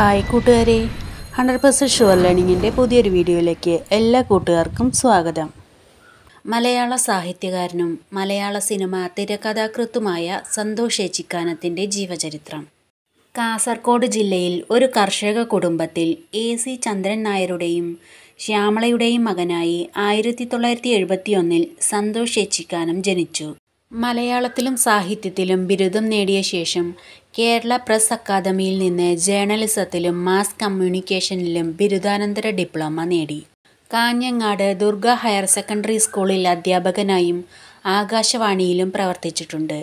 hi കൂട്ടുകാരെ hundred percent sure ലേണിങ്ങിൻ്റെ പുതിയൊരു വീഡിയോയിലേക്ക് എല്ലാ കൂട്ടുകാർക്കും സ്വാഗതം മലയാള സാഹിത്യകാരനും മലയാള സിനിമ തിരക്കഥാകൃത്തുമായ സന്തോഷ് ഏച്ചിക്കാനത്തിൻ്റെ ജീവചരിത്രം കാസർഗോഡ് ജില്ലയിൽ ഒരു കർഷക കുടുംബത്തിൽ എ സി ചന്ദ്രൻ നായരുടെയും ശ്യാമളയുടെയും മകനായി ആയിരത്തി തൊള്ളായിരത്തി എഴുപത്തിയൊന്നിൽ സന്തോഷ് ഏച്ചിക്കാനം ജനിച്ചു മലയാളത്തിലും സാഹിത്യത്തിലും ബിരുദം നേടിയ ശേഷം കേരള പ്രസ് അക്കാദമിയിൽ നിന്ന് ജേർണലിസത്തിലും മാസ് കമ്മ്യൂണിക്കേഷനിലും ബിരുദാനന്തര ഡിപ്ലോമ നേടി കാഞ്ഞങ്ങാട് ദുർഗ ഹയർ സെക്കൻഡറി സ്കൂളിൽ അധ്യാപകനായും ആകാശവാണിയിലും പ്രവർത്തിച്ചിട്ടുണ്ട്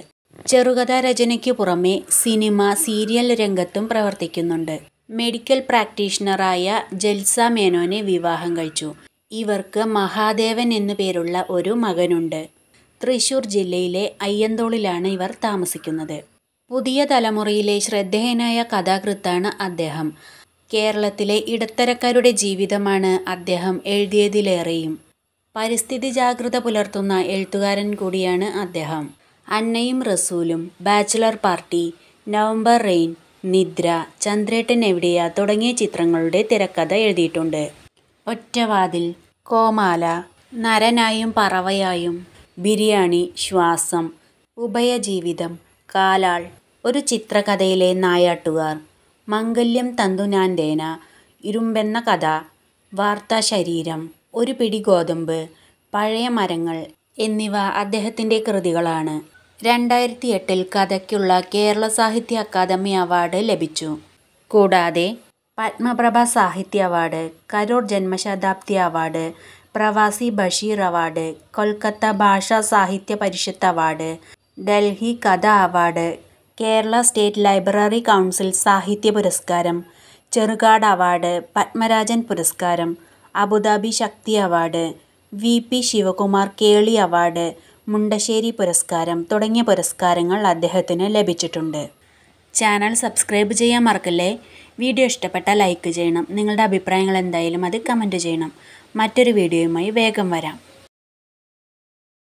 ചെറുകഥാ രചനയ്ക്ക് പുറമെ സിനിമ സീരിയൽ രംഗത്തും പ്രവർത്തിക്കുന്നുണ്ട് മെഡിക്കൽ പ്രാക്ടീഷണറായ ജൽസ മേനോനെ വിവാഹം കഴിച്ചു ഇവർക്ക് മഹാദേവൻ എന്നു പേരുള്ള ഒരു മകനുണ്ട് തൃശൂർ ജില്ലയിലെ അയ്യന്തോളിലാണ് ഇവർ താമസിക്കുന്നത് പുതിയ തലമുറയിലെ ശ്രദ്ധേയനായ കഥാകൃത്താണ് അദ്ദേഹം കേരളത്തിലെ ഇടത്തരക്കാരുടെ ജീവിതമാണ് അദ്ദേഹം എഴുതിയതിലേറെയും പരിസ്ഥിതി ജാഗ്രത പുലർത്തുന്ന എഴുത്തുകാരൻ കൂടിയാണ് അദ്ദേഹം അന്നയും റസൂലും ബാച്ചിലർ പാർട്ടി നവംബർ റെയിൻ നിദ്ര ചന്ദ്രേട്ടൻ എവിടെയ തുടങ്ങിയ ചിത്രങ്ങളുടെ തിരക്കഥ എഴുതിയിട്ടുണ്ട് ഒറ്റവാതിൽ കോമാല നരനായും പറവയായും ബിരിയാണി ശ്വാസം ഉഭയജീവിതം കാലാൾ ഒരു ചിത്രകഥയിലെ നായാട്ടുകാർ മംഗല്യം തന്തുനാന്തേന ഇരുമ്പെന്ന കഥ വാർത്താശരീരം ഒരു പിടി ഗോതമ്പ് പഴയ മരങ്ങൾ എന്നിവ അദ്ദേഹത്തിൻ്റെ കൃതികളാണ് രണ്ടായിരത്തി എട്ടിൽ കഥയ്ക്കുള്ള കേരള സാഹിത്യ അക്കാദമി അവാർഡ് ലഭിച്ചു കൂടാതെ പത്മപ്രഭ സാഹിത്യ അവാർഡ് കരൂർ ജന്മശതാബ്ദി അവാർഡ് പ്രവാസി ബഷീർ അവാർഡ് കൊൽക്കത്ത ഭാഷാ സാഹിത്യ പരിഷത്ത് award Delhi Katha award Kerala state library council സാഹിത്യ പുരസ്കാരം ചെറുകാട് അവാർഡ് പത്മരാജൻ പുരസ്കാരം Abu Dhabi Sakthi award V P Sivakumar Keli award Mundassery പുരസ്കാരം തുടങ്ങിയ പുരസ്കാരങ്ങൾ അദ്ദേഹത്തിന് ലഭിച്ചിട്ടുണ്ട് ചാനൽ സബ്സ്ക്രൈബ് ചെയ്യാൻ മറക്കല്ലേ വീഡിയോ ഇഷ്ടപ്പെട്ടാൽ ലൈക്ക് ചെയ്യണം നിങ്ങളുടെ അഭിപ്രായങ്ങൾ എന്തായാലും അത് കമൻറ്റ് ചെയ്യണം മറ്റൊരു വീഡിയോയുമായി വേഗം വരാം